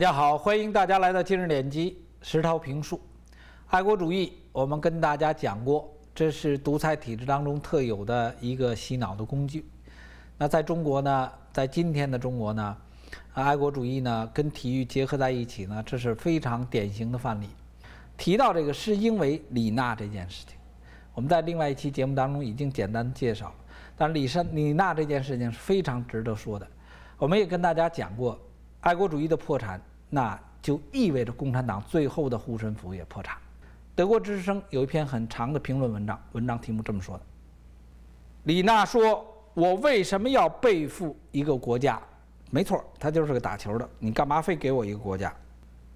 大家好，欢迎大家来到今日点击石涛评述。爱国主义，我们跟大家讲过，这是独裁体制当中特有的一个洗脑的工具。那在中国呢，在今天的中国呢，爱国主义呢跟体育结合在一起呢，这是非常典型的范例。提到这个，是因为李娜这件事情。我们在另外一期节目当中已经简单介绍，但李珊、李娜这件事情是非常值得说的。我们也跟大家讲过，爱国主义的破产。那就意味着共产党最后的护身符也破产。德国之声有一篇很长的评论文章，文章题目这么说的：“李娜说，我为什么要背负一个国家？没错，她就是个打球的。你干嘛非给我一个国家？”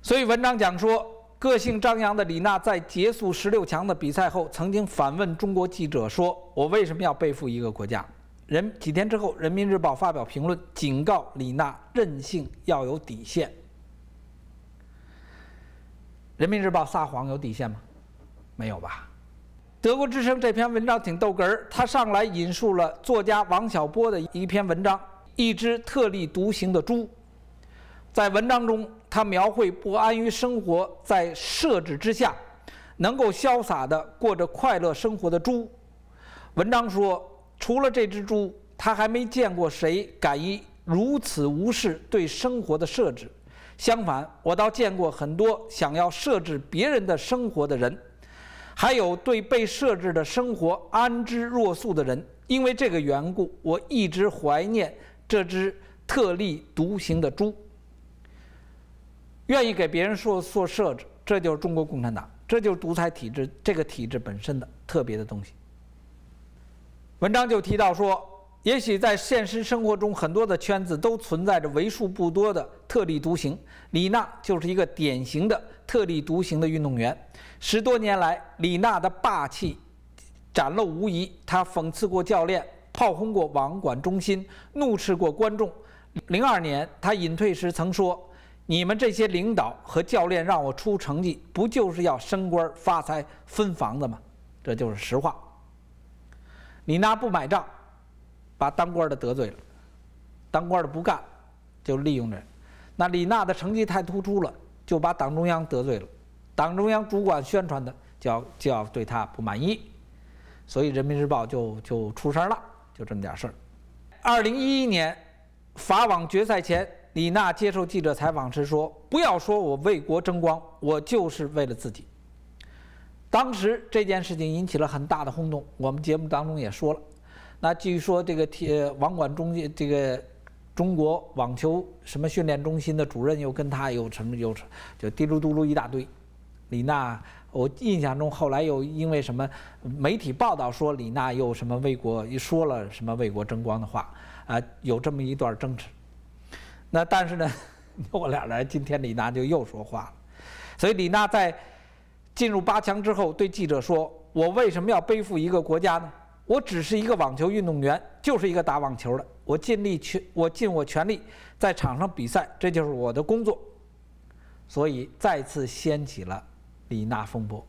所以文章讲说，个性张扬的李娜在结束十六强的比赛后，曾经反问中国记者说：“我为什么要背负一个国家？”人几天之后，《人民日报》发表评论，警告李娜任性要有底线。人民日报撒谎有底线吗？没有吧。德国之声这篇文章挺逗哏儿，他上来引述了作家王小波的一篇文章《一只特立独行的猪》。在文章中，他描绘不安于生活在设置之下，能够潇洒地过着快乐生活的猪。文章说，除了这只猪，他还没见过谁敢于如此无视对生活的设置。相反，我倒见过很多想要设置别人的生活的人，还有对被设置的生活安之若素的人。因为这个缘故，我一直怀念这只特立独行的猪。愿意给别人说做设置，这就是中国共产党，这就是独裁体制，这个体制本身的特别的东西。文章就提到说。也许在现实生活中，很多的圈子都存在着为数不多的特立独行。李娜就是一个典型的特立独行的运动员。十多年来，李娜的霸气展露无遗。她讽刺过教练，炮轰过网管中心，怒斥过观众。零二年，她隐退时曾说：“你们这些领导和教练让我出成绩，不就是要升官、发财、分房子吗？”这就是实话。李娜不买账。把当官的得罪了，当官的不干，就利用人。那李娜的成绩太突出了，就把党中央得罪了，党中央主管宣传的就要就要对她不满意，所以《人民日报》就就出事儿了，就这么点事儿。二零一一年法网决赛前，李娜接受记者采访时说：“不要说我为国争光，我就是为了自己。”当时这件事情引起了很大的轰动，我们节目当中也说了。那据说这个铁网管中心这个中国网球什么训练中心的主任又跟他有什么有就滴噜嘟噜一大堆，李娜我印象中后来又因为什么媒体报道说李娜又什么为国一说了什么为国争光的话啊有这么一段争执，那但是呢 我俩来今天李娜就又说话了，所以李娜在进入八强之后对记者说：“我为什么要背负一个国家呢？”我只是一个网球运动员，就是一个打网球的。我尽力全，我尽我全力在场上比赛，这就是我的工作。所以再次掀起了李娜风波。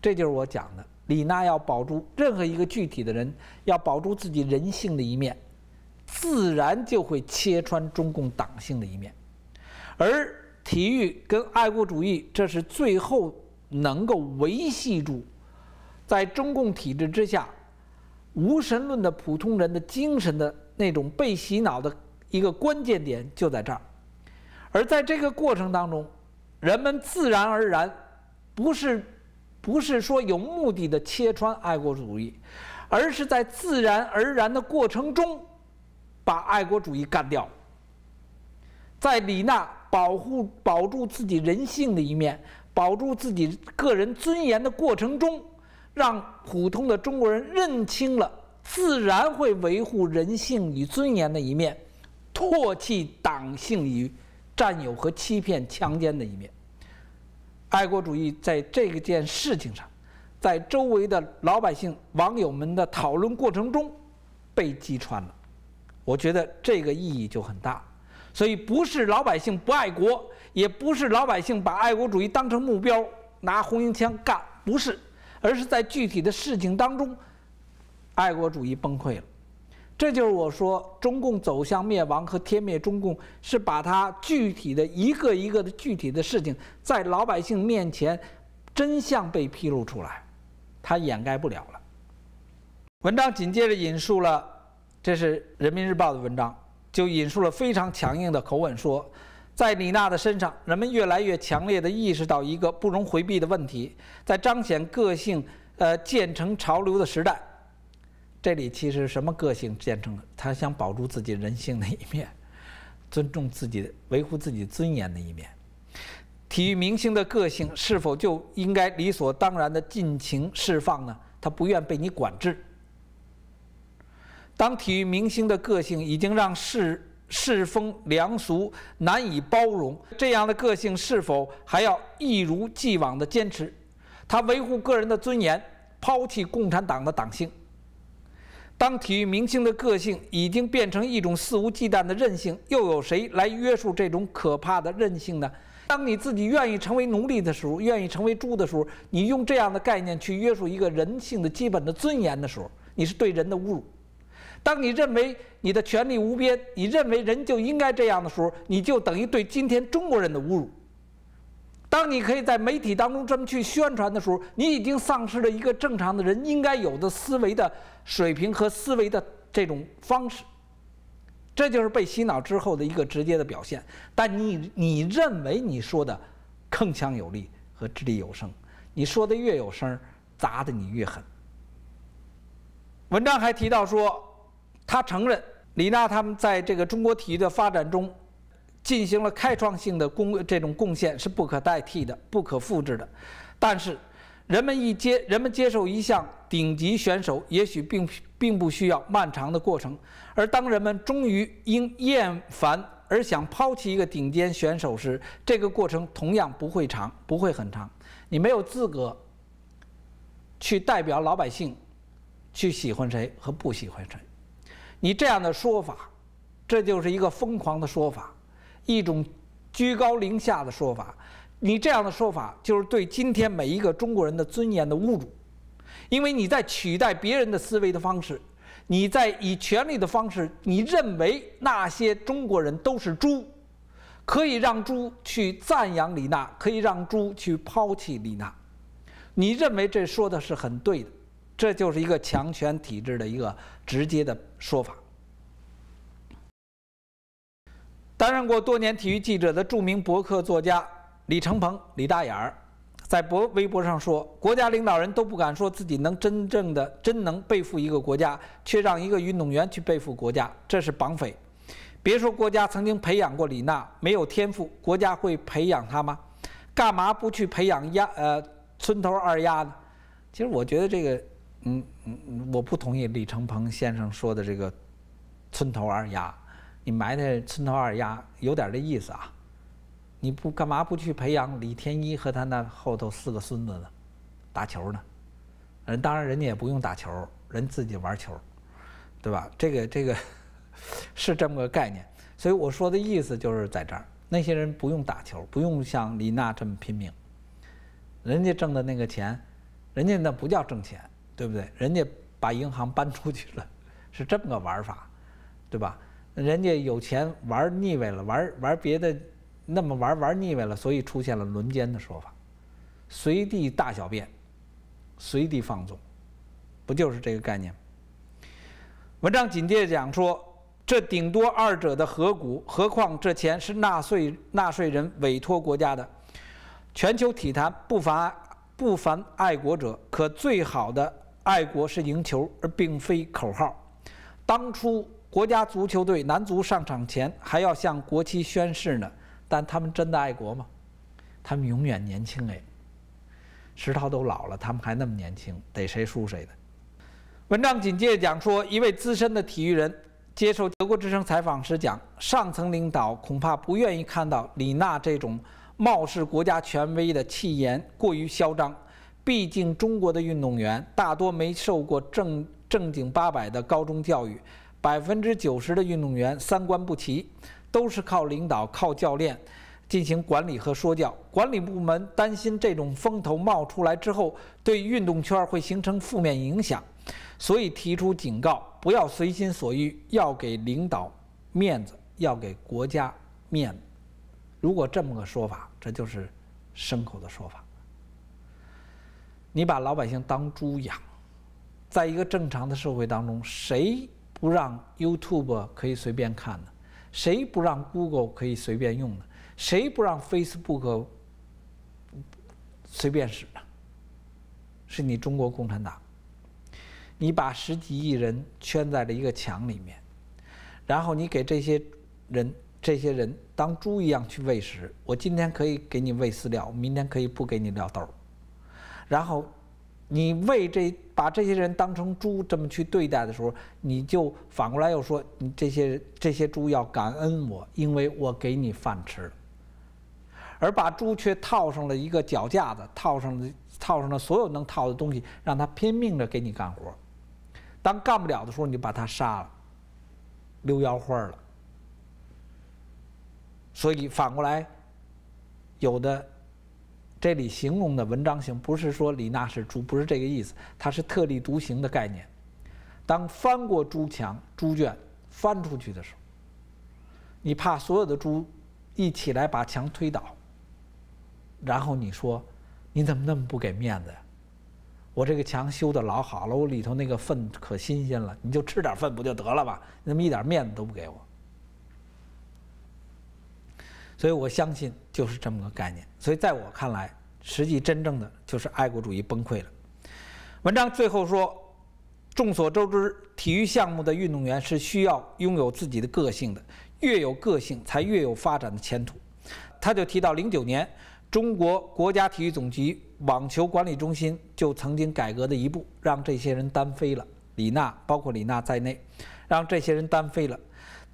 这就是我讲的，李娜要保住任何一个具体的人，要保住自己人性的一面，自然就会切穿中共党性的一面。而体育跟爱国主义，这是最后能够维系住在中共体制之下。无神论的普通人的精神的那种被洗脑的一个关键点就在这儿，而在这个过程当中，人们自然而然不是不是说有目的的切穿爱国主义，而是在自然而然的过程中把爱国主义干掉，在李娜保护保住自己人性的一面，保住自己个人尊严的过程中。让普通的中国人认清了，自然会维护人性与尊严的一面，唾弃党性与占有和欺骗、强奸的一面。爱国主义在这件事情上，在周围的老百姓、网友们的讨论过程中被击穿了，我觉得这个意义就很大。所以，不是老百姓不爱国，也不是老百姓把爱国主义当成目标拿红缨枪干，不是。而是在具体的事情当中，爱国主义崩溃了。这就是我说，中共走向灭亡和天灭中共，是把它具体的一个一个的具体的事情，在老百姓面前，真相被披露出来，它掩盖不了了。文章紧接着引述了，这是《人民日报》的文章，就引述了非常强硬的口吻说。在李娜的身上，人们越来越强烈地意识到一个不容回避的问题：在彰显个性、呃，建成潮流的时代，这里其实什么个性建成？他想保住自己人性的一面，尊重自己、维护自己尊严的一面。体育明星的个性是否就应该理所当然地尽情释放呢？他不愿被你管制。当体育明星的个性已经让世世风良俗难以包容，这样的个性是否还要一如既往地坚持？他维护个人的尊严，抛弃共产党的党性。当体育明星的个性已经变成一种肆无忌惮的任性，又有谁来约束这种可怕的任性呢？当你自己愿意成为奴隶的时候，愿意成为猪的时候，你用这样的概念去约束一个人性的基本的尊严的时候，你是对人的侮辱。当你认为你的权力无边，你认为人就应该这样的时候，你就等于对今天中国人的侮辱。当你可以在媒体当中这么去宣传的时候，你已经丧失了一个正常的人应该有的思维的水平和思维的这种方式，这就是被洗脑之后的一个直接的表现。但你你认为你说的铿锵有力和掷地有声，你说的越有声，砸的你越狠。文章还提到说。他承认，李娜他们在这个中国体育的发展中，进行了开创性的贡这种贡献是不可代替的、不可复制的。但是，人们一接人们接受一项顶级选手，也许并并不需要漫长的过程。而当人们终于因厌烦而想抛弃一个顶尖选手时，这个过程同样不会长，不会很长。你没有资格去代表老百姓，去喜欢谁和不喜欢谁。你这样的说法，这就是一个疯狂的说法，一种居高临下的说法。你这样的说法，就是对今天每一个中国人的尊严的侮辱，因为你在取代别人的思维的方式，你在以权力的方式，你认为那些中国人都是猪，可以让猪去赞扬李娜，可以让猪去抛弃李娜，你认为这说的是很对的。这就是一个强权体制的一个直接的说法。担任过多年体育记者的著名博客作家李成鹏、李大眼儿，在博微博上说：“国家领导人都不敢说自己能真正的真能背负一个国家，却让一个运动员去背负国家，这是绑匪。别说国家曾经培养过李娜，没有天赋，国家会培养她吗？干嘛不去培养丫呃村头二丫呢？其实我觉得这个。”嗯嗯嗯，我不同意李承鹏先生说的这个“村头二丫”，你埋汰“村头二丫”有点这意思啊？你不干嘛不去培养李天一和他那后头四个孙子呢？打球呢？嗯，当然人家也不用打球，人自己玩球，对吧？这个这个是这么个概念。所以我说的意思就是在这儿，那些人不用打球，不用像李娜这么拼命，人家挣的那个钱，人家那不叫挣钱。对不对？人家把银行搬出去了，是这么个玩法，对吧？人家有钱玩腻歪了，玩玩别的，那么玩玩腻歪了，所以出现了轮奸的说法，随地大小便，随地放纵，不就是这个概念？文章紧接着讲说，这顶多二者的合股，何况这钱是纳税纳税人委托国家的。全球体坛不乏不凡爱国者，可最好的。爱国是赢球，而并非口号。当初国家足球队男足上场前还要向国旗宣誓呢，但他们真的爱国吗？他们永远年轻哎，石涛都老了，他们还那么年轻，得谁输谁的。文章紧接着讲说，一位资深的体育人接受德国之声采访时讲，上层领导恐怕不愿意看到李娜这种冒似国家权威的气焰过于嚣张。毕竟中国的运动员大多没受过正正经八百的高中教育，百分之九十的运动员三观不齐，都是靠领导靠教练进行管理和说教。管理部门担心这种风头冒出来之后对运动圈会形成负面影响，所以提出警告：不要随心所欲，要给领导面子，要给国家面子。如果这么个说法，这就是牲口的说法。你把老百姓当猪养，在一个正常的社会当中，谁不让 YouTube 可以随便看呢？谁不让 Google 可以随便用呢？谁不让 Facebook 随便使呢？是你中国共产党，你把十几亿人圈在了一个墙里面，然后你给这些人、这些人当猪一样去喂食。我今天可以给你喂饲料，明天可以不给你料豆。然后，你为这把这些人当成猪这么去对待的时候，你就反过来又说你这些这些猪要感恩我，因为我给你饭吃。而把猪却套上了一个脚架子，套上了套上了所有能套的东西，让它拼命的给你干活。当干不了的时候，你就把它杀了，溜腰花了。所以反过来，有的。这里形容的文章型，不是说李娜是猪，不是这个意思，它是特立独行的概念。当翻过猪墙、猪圈翻出去的时候，你怕所有的猪一起来把墙推倒，然后你说你怎么那么不给面子呀？我这个墙修得老好了，我里头那个粪可新鲜了，你就吃点粪不就得了吗？你怎么一点面子都不给我？所以我相信就是这么个概念。所以在我看来，实际真正的就是爱国主义崩溃了。文章最后说：“众所周知，体育项目的运动员是需要拥有自己的个性的，越有个性才越有发展的前途。”他就提到，零九年中国国家体育总局网球管理中心就曾经改革的一步，让这些人单飞了。李娜，包括李娜在内，让这些人单飞了。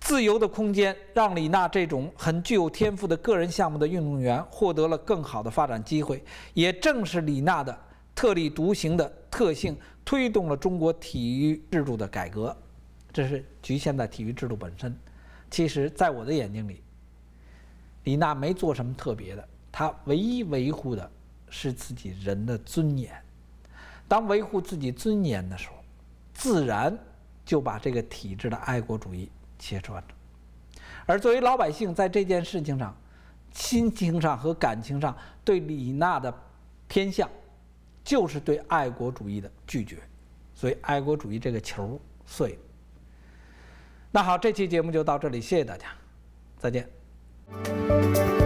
自由的空间让李娜这种很具有天赋的个人项目的运动员获得了更好的发展机会。也正是李娜的特立独行的特性，推动了中国体育制度的改革。这是局限在体育制度本身。其实，在我的眼睛里，李娜没做什么特别的，她唯一维护的是自己人的尊严。当维护自己尊严的时候，自然就把这个体制的爱国主义。切穿而作为老百姓，在这件事情上，心情上和感情上对李娜的偏向，就是对爱国主义的拒绝，所以爱国主义这个球碎了。那好，这期节目就到这里，谢谢大家，再见。